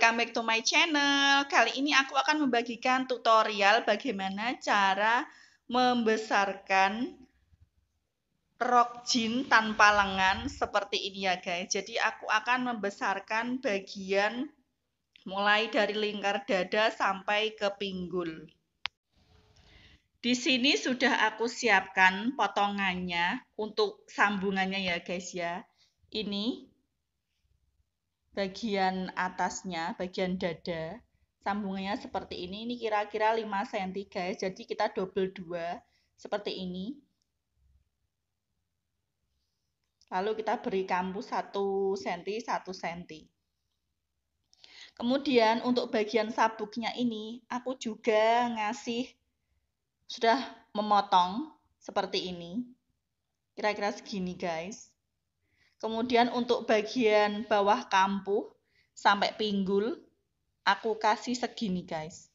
welcome back to my channel. Kali ini aku akan membagikan tutorial bagaimana cara membesarkan rok jin tanpa lengan seperti ini ya guys. Jadi aku akan membesarkan bagian mulai dari lingkar dada sampai ke pinggul. Di sini sudah aku siapkan potongannya untuk sambungannya ya guys ya. Ini bagian atasnya, bagian dada, sambungannya seperti ini. Ini kira-kira 5 cm guys. Jadi kita double 2 seperti ini. Lalu kita beri kampus 1 cm, 1 cm. Kemudian untuk bagian sabuknya ini, aku juga ngasih, sudah memotong seperti ini. Kira-kira segini guys. Kemudian untuk bagian bawah kampuh sampai pinggul, aku kasih segini guys.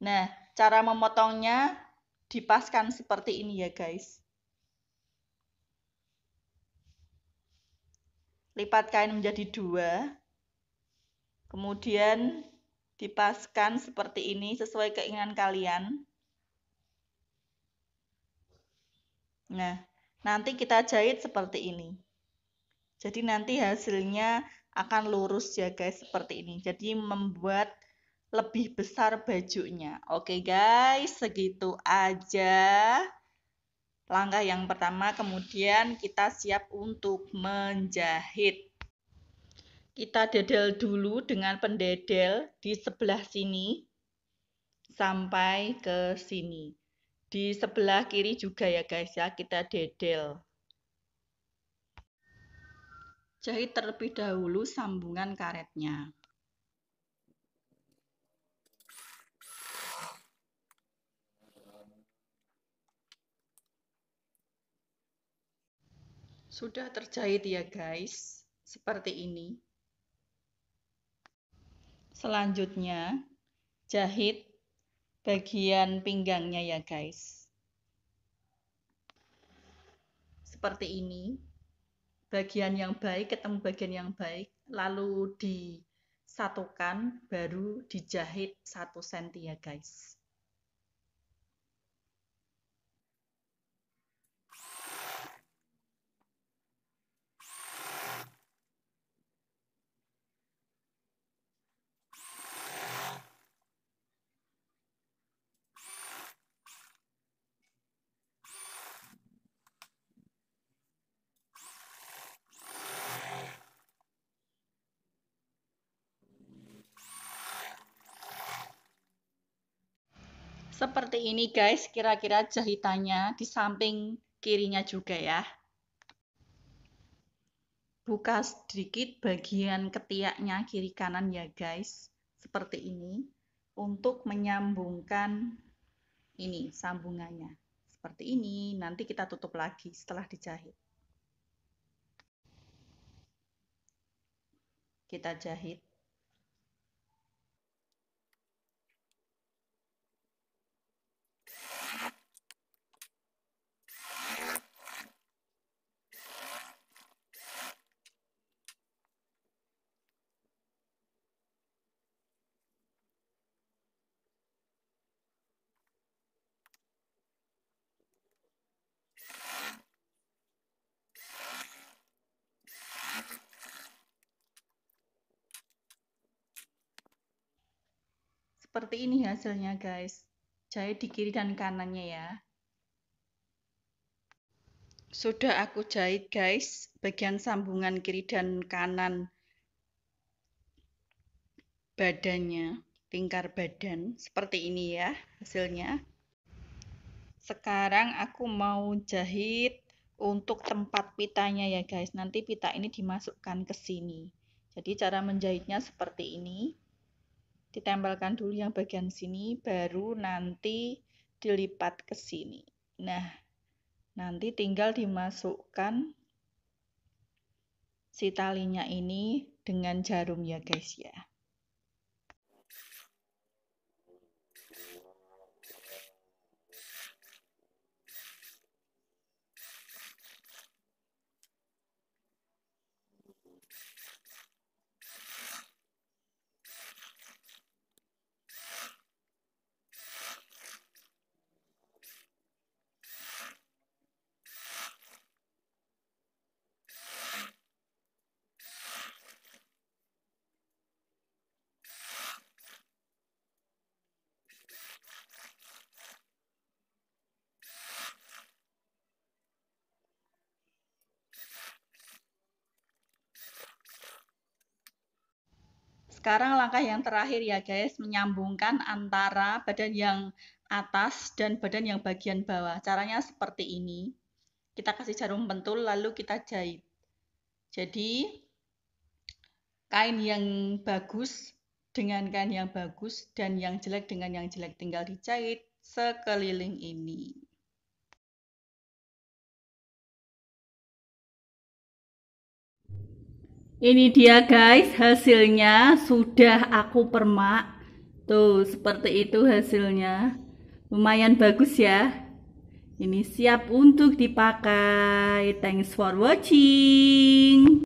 Nah, cara memotongnya dipaskan seperti ini ya guys. Lipat kain menjadi dua, kemudian dipaskan seperti ini sesuai keinginan kalian. Nah, Nanti kita jahit seperti ini. Jadi nanti hasilnya akan lurus ya guys seperti ini. Jadi membuat lebih besar bajunya. Oke guys, segitu aja. Langkah yang pertama kemudian kita siap untuk menjahit. Kita dedel dulu dengan pendedel di sebelah sini sampai ke sini di sebelah kiri juga ya guys ya kita dedel jahit terlebih dahulu sambungan karetnya sudah terjahit ya guys seperti ini selanjutnya jahit bagian pinggangnya ya guys seperti ini bagian yang baik ketemu bagian yang baik lalu disatukan baru dijahit satu senti ya guys Seperti ini guys, kira-kira jahitannya di samping kirinya juga ya. Buka sedikit bagian ketiaknya kiri kanan ya guys, seperti ini untuk menyambungkan ini sambungannya. Seperti ini, nanti kita tutup lagi setelah dijahit. Kita jahit. seperti ini hasilnya guys jahit di kiri dan kanannya ya sudah aku jahit guys bagian sambungan kiri dan kanan badannya lingkar badan seperti ini ya hasilnya sekarang aku mau jahit untuk tempat pitanya ya guys nanti pita ini dimasukkan ke sini jadi cara menjahitnya seperti ini ditempelkan dulu yang bagian sini baru nanti dilipat ke sini nah nanti tinggal dimasukkan si talinya ini dengan jarum ya guys ya Sekarang langkah yang terakhir ya guys, menyambungkan antara badan yang atas dan badan yang bagian bawah. Caranya seperti ini. Kita kasih jarum pentul lalu kita jahit. Jadi kain yang bagus dengan kain yang bagus dan yang jelek dengan yang jelek tinggal dijahit sekeliling ini. Ini dia guys, hasilnya sudah aku permak. Tuh, seperti itu hasilnya. Lumayan bagus ya. Ini siap untuk dipakai. Thanks for watching.